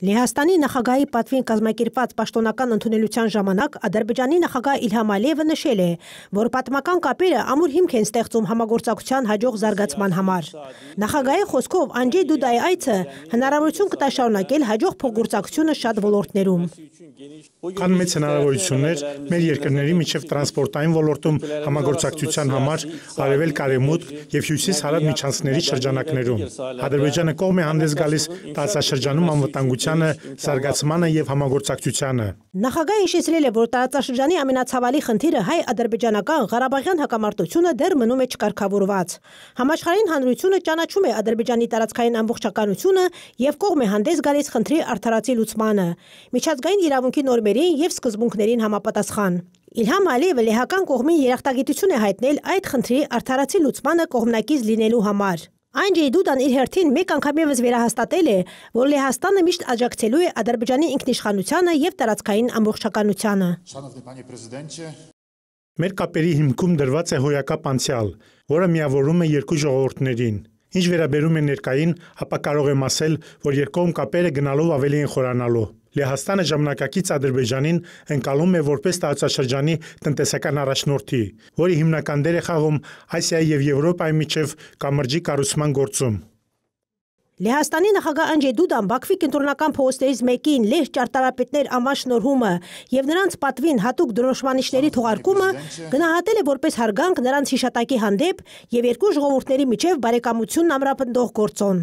Լեհաստանի նախագահի պատվին կազմակերպված պաշտոնական ընդունելության ժամանակ Ադրբեջանի նախագահ Իլհամ Ալիևը նշել է, որ պատմական կապերը ամուր հիմք են ստեղծում համագործակցության հաջող զարգացման համար։ Նախագահի խոսքով Անջեյ Դուդայի այցը հնարավորություն կտա շարունակել հաջող փոխգործակցությունը շատ ոլորտներում։ Կան մեծ հնարավորություններ մեր երկրների միջև տրանսպորտային ոլորտում համագործակցության համար արևել կարեմուտք եւ հյուսիս հարավ միջանցքների շրջանակներում։ Ադրբեջանը կողմ է հանդես գալիս տարածաշրջանում անվտանգության աջակցությանը, սարգացմանը եւ համագործակցությանը։ Նախագահը հիշեցրել է, որ տարածաշրջանի ամենացավալի խնդիրը հայ-ադրբեջանական Ղարաբաղյան հակամարտությունը դեռ մնում է չկարգավորված։ Համաշխարհային հանրությունը ճանաչում է Ադրբեջանի տարածքային ամբողջականությունը եւ կողմ է հանդես գալիս խնդրի արդարացի լուծմանը, միջազգային իրավունքի նորմերին եւ սկզբունքներին համապատասխան։ Իլհամ Ալիևը լեհական կողմին երախտագիտություն է հայտնել այդ խնդրի արդարացի լուծմանը կողմնակից լինելու համար։ Անջեյ Դուդան իր հերթին մեկ անգամ եւս վերահաստատել է, որ Լեհաստանը միշտ աջակցելու է Ադրբեջանի ինքնիշխանությանը եւ տարածքային ամբողջականությանը։ Մեր կապերի հիմքում դրված է հոյակապ անցյալ, որը միավորում է երկու ժողովուրդներին։ Ինչ վերաբերում է ներկային, ապա կարող եմ ասել, որ երկողմ կապերը գնալով ավելի են խորանալու։ Լեհաստանը ժամանակակից Ադրբեջանին ընկալում է որպես տարածաշրջանի տնտեսական առաջնորդի, որի հիմնական դեր է խաղում Ասիայի եւ Եվրոպայի միջև կամրջի կառուցման գործում։ Լեհաստանի նախագահ Անջե Դուդան Բաքվի կենտրոնական փողոցներից մեկին լեհ ճարտարապետներ անվան շնորհումը եւ նրանց պատվին հատուկ դրոշմանիշների թողարկումը գնահատել է որպես հարգանք նրանց հիշատակի հանդեպ եւ երկու ժողովուրդների միջև բարեկամությունն ամրապնդող գործոն։